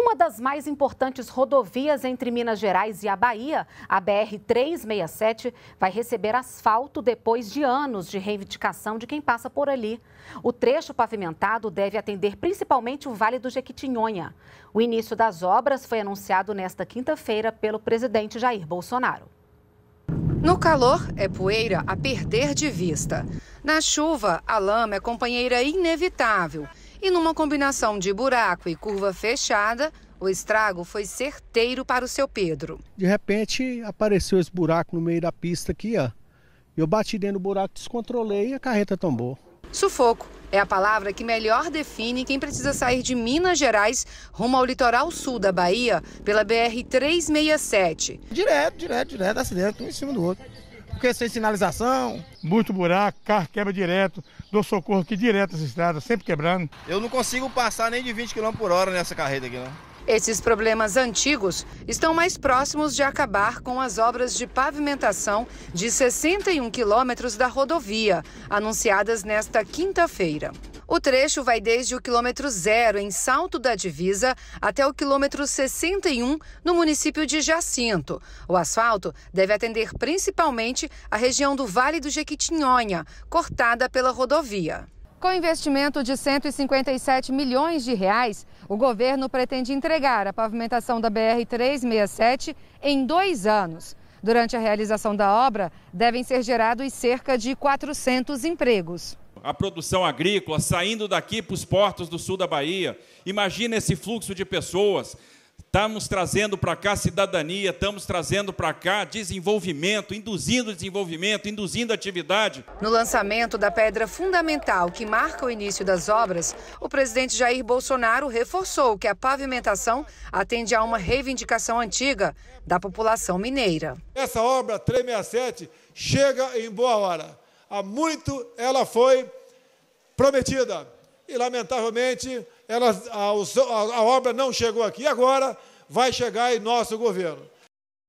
Uma das mais importantes rodovias entre Minas Gerais e a Bahia, a BR-367, vai receber asfalto depois de anos de reivindicação de quem passa por ali. O trecho pavimentado deve atender principalmente o Vale do Jequitinhonha. O início das obras foi anunciado nesta quinta-feira pelo presidente Jair Bolsonaro. No calor, é poeira a perder de vista. Na chuva, a lama é companheira inevitável e numa combinação de buraco e curva fechada, o estrago foi certeiro para o seu Pedro. De repente apareceu esse buraco no meio da pista aqui, ó. Eu bati dentro do buraco, descontrolei e a carreta tombou. Sufoco é a palavra que melhor define quem precisa sair de Minas Gerais rumo ao litoral sul da Bahia pela BR 367. Direto, direto, direto, acidente, um em cima do outro porque sem sinalização. Muito buraco, carro quebra direto, dou socorro aqui direto nas estradas, sempre quebrando. Eu não consigo passar nem de 20 km por hora nessa carreta aqui, não. Esses problemas antigos estão mais próximos de acabar com as obras de pavimentação de 61 quilômetros da rodovia, anunciadas nesta quinta-feira. O trecho vai desde o quilômetro zero, em Salto da Divisa, até o quilômetro 61, no município de Jacinto. O asfalto deve atender principalmente a região do Vale do Jequitinhonha, cortada pela rodovia. Com investimento de 157 milhões de reais, o governo pretende entregar a pavimentação da BR-367 em dois anos. Durante a realização da obra, devem ser gerados cerca de 400 empregos a produção agrícola saindo daqui para os portos do sul da Bahia. Imagina esse fluxo de pessoas. Estamos trazendo para cá cidadania, estamos trazendo para cá desenvolvimento, induzindo desenvolvimento, induzindo atividade. No lançamento da pedra fundamental que marca o início das obras, o presidente Jair Bolsonaro reforçou que a pavimentação atende a uma reivindicação antiga da população mineira. Essa obra 367 chega em boa hora. Há muito ela foi prometida. E, lamentavelmente, ela, a, a obra não chegou aqui. Agora vai chegar em nosso governo.